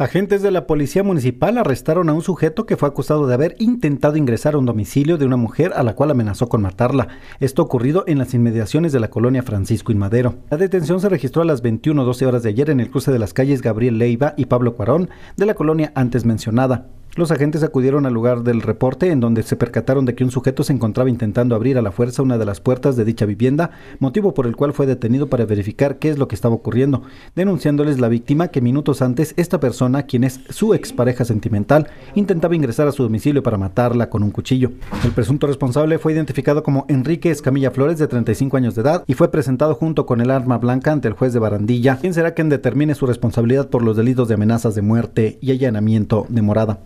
Agentes de la Policía Municipal arrestaron a un sujeto que fue acusado de haber intentado ingresar a un domicilio de una mujer a la cual amenazó con matarla. Esto ocurrido en las inmediaciones de la colonia Francisco y Madero. La detención se registró a las 21.12 horas de ayer en el cruce de las calles Gabriel Leiva y Pablo Cuarón de la colonia antes mencionada. Los agentes acudieron al lugar del reporte, en donde se percataron de que un sujeto se encontraba intentando abrir a la fuerza una de las puertas de dicha vivienda, motivo por el cual fue detenido para verificar qué es lo que estaba ocurriendo, denunciándoles la víctima que minutos antes esta persona, quien es su expareja sentimental, intentaba ingresar a su domicilio para matarla con un cuchillo. El presunto responsable fue identificado como Enrique Escamilla Flores, de 35 años de edad, y fue presentado junto con el arma blanca ante el juez de Barandilla, quien será quien determine su responsabilidad por los delitos de amenazas de muerte y allanamiento de morada.